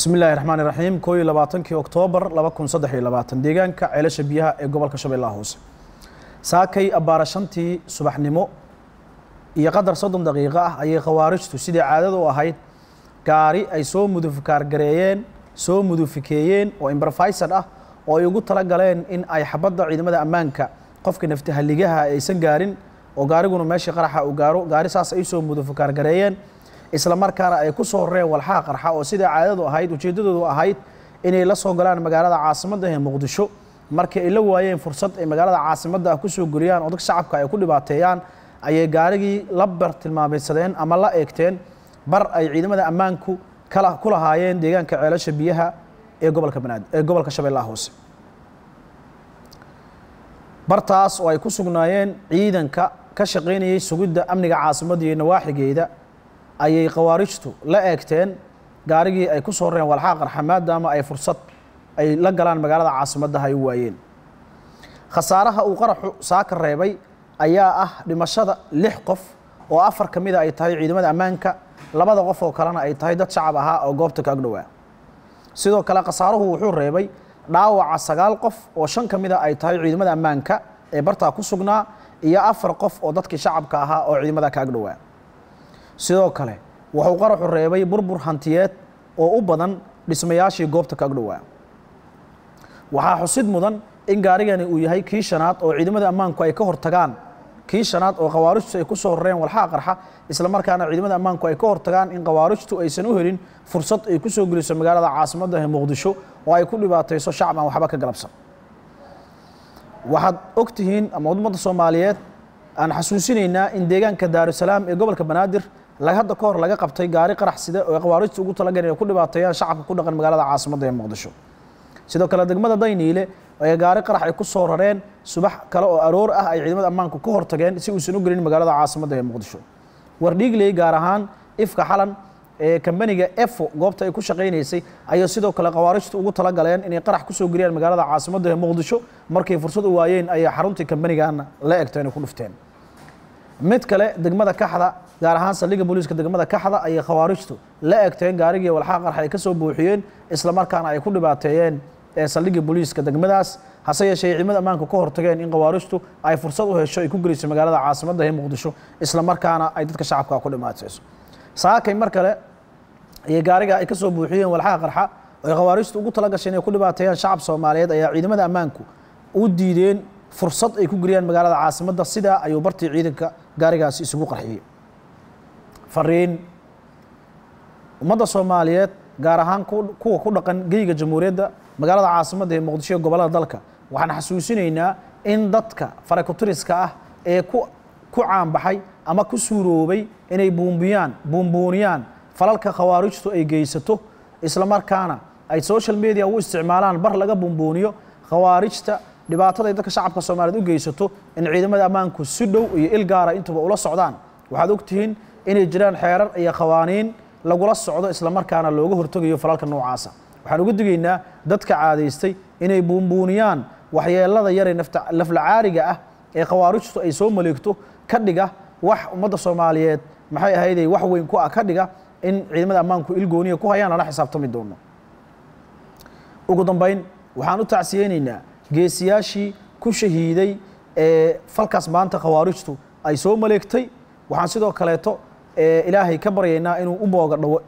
bismi illahi raxmaan iraxiim koo iyo labaatankii oktoobar laba kun saddex iyo labaatan deegaanka ceelasha biyaha ee gobolka shabeellaha hoose saakay abbaara shantii subaxnimo iyo qadar soddon daqiiqo ah ayay khawaarijtu sidii caadada u ahayd gaari ay soo mudufkaargareeyeen soo mudufikeeyeen oo imbrofisor ah oo ay ugu tala galeen in ay xabadda ciidamada ammaanka qofka nafti aysan gaarin oo gaariguna meeshii qaraxa uu gaaro gaari saas ay soo mudufkaargareeyeen isla markaana ay ku soo horeen walxaa qarxa oo siday caadadu ahayd ujeeddadoodu ahayd inay la soo galaan magaalada caasimadda ee muqdisho markii ay la waayeen fursad ay magaalada caasimadda ah kusoo oo odag shacabka ay ku dhibaateeyaan ayay gaarigii la bar tilmaamaysadeen ama la eegteen bar ay ciidamada ammaanku kala ku lahaayeen deegaanka ceelasha biyaha ee gobolka banaadir ee gobolka shabeellaha hoose bartaas oo ay ku sugnaayeen ciidanka ka shaqaynayay sugidda amniga caasimadda iyo nawaaxigeeda ayay khawaarijtu la eegteen gaarigii ay ku soo reen walxaa qarxamaada ama ay fursad ay la galaan magaalada caasimadda ha ay waayeen khasaaraha uu qaraxu saaka reebay ayaa ah dhimashada lix qof oo afar ka mida ah ay tahay ciidamada ammaanka labada qof oo kalena ay tahay dad shacab ahaa oo goobta ka agdhowaa sidoo kale khasaaruhu wuxuu reebay dhaawaca sagaal qof oo shan ka mida ah ay tahay ciidamada ammaanka ee bartaa ku sugnaa iyo afar qof oo dadkii shacabka ahaa oo ciidamada ka agdhowaa sidoo kale wuxuu qaraxu reebay burbur hantiyeed oo u badan dhismayaashii goobta ka agdhowaa waxaa xusid mudan in gaarigani uu yahay kii shanaad oo ciidamada ammaanku ay ka hortagaan kii shanaad oo khawaarijtu ay ku soo horreen walxaa qarxa isla markaana ciidamada ammaanku ay ka hortagaan in khawaarijtu aysan u helin fursad ay ku soo geliso magaalada caasimadda ee muqdisho oo ay ku dhibaatayso shacab waxba ka galabsan waxaad ogtihiin tihiin ama ummadda soomaaliyeed aan xasuusinaynaa in deegaanka daarusalaam ee gobolka banaadir hadda ka hor laga qabtay gaari qarax sida oo khawaarijta ugu talagan inay ku dhibaateeyaan shacabka ku dhaqan magaalada caasimadda ee muqdisho sidoo kale degmada dayniile ayaa gaari qarax ay ku soo rareen subax kale oo aroor ah ay ciidamada ammaanku ka hortageen si uusan u gelin magaalada caasimadda ee muqdisho wardhiigley gaar ahaan ifka xalan ee kambaniga efo goobta ay ku shaqaynaysay ayaa sidoo kale khawaarijtu ugu talagaleen inay qarax kusoo geliyaan magaalada caasimadda ee muqdisho markay fursad u waayeen ayay xaruntii kambanigan la egta inay ku dhufteen mid kale degmada kaxda gaar ahaan saldhigga booliiska degmada kaxda ayay khawaarijtu la egteen gaarigii walxaaq qarx ay ka soo buuxiyeen isla markaana ay ku dhibaateeyeen saldhiggii booliiska degmadaas hase yeeshee ciidamada ammaanka ka hortageen in khawaarijtu ay fursad u hesho ay ku geliso magaalada caasimadda ee muqdisho isla markaana ay dadka shacabka ku dhimaateyso saakay mar kale ayay gaariga ay ka soo buuxiyeen walxaqa qarxa ay khawaarijtu ugu talagasheen inay ku dhibaateeyaan shacab soomaaliyeed ayaa ciidamada ammaanku u diideen fursad ay ku geliyaan magaalada caasimadda sidaa ayuu bartii ciidanka gaarigaasi isugu qarxiyey fariin ummadda soomaaliyeed gaar ahaan kuwa ku dhaqan geyga jamhuuriyadda magaalada caasimadda ee muqdisho ee gobollada dalka waxaan xasuusinaynaa in dadka farakutiriska ah ee ku ku caanbaxay ama ku suuroobay inay buumbiyaan buumbuuniyaan falalka khawaarijtu ay geysato isla markaana ay social media u isticmaalaan bar laga buumbuuniyo khawaarijta dhibaatada ay dadka shacabka soomaaliyeed u geysato in ciidamada ammaanku si dhow iyo ilgaara gaara intuba ula socdaan waxaad tihiin inay jiraan xeerar iyo khawaaniin lagula socdo islamarkaana looga hortegayo falalka noocaasa waxaan uga digaynaa dadka caadaystay inay buunbuuniyaan waxyeelada yaree laflacaariga ah ee khawaarijtu ay soo maleegto ka dhiga wax ummadda soomaaliyeed maxay ahayday wax weyn ku ah ka dhiga in ciidamada ammaanku ilgooniya ku hayaan lana xisaabtami doono ugu dambayn waxaan u tacsiyeynaynaa geesiyaashii ku shahiiday ee falkaas maanta khawaarijtu ay soo maleegtay waxaan sidoo kaleeto ee ilaahay ka baryaynaa inuu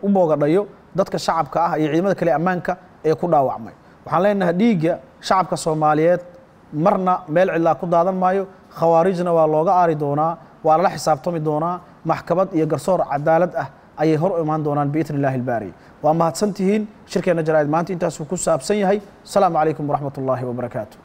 u boogadhayo dadka shacabka ah iyo ciidamada kale ammaanka ee ku dhaawacmay waxaan leenahay dhiigga shacabka soomaaliyeed marna meel cidlaa ku daadan maayo khawaarijna waa looga aari doonaa waa lala xisaabtami doonaa maxkamad iyo garsoor cadaalad ah ayay hor imaan doonaan biidni illahi ilbaari waa mahadsan tihiin shirkeenna jaraa'id maanta intaasuu ku saabsan yahay asalaamu calaykum waraxmat ullaahi wabarakaatu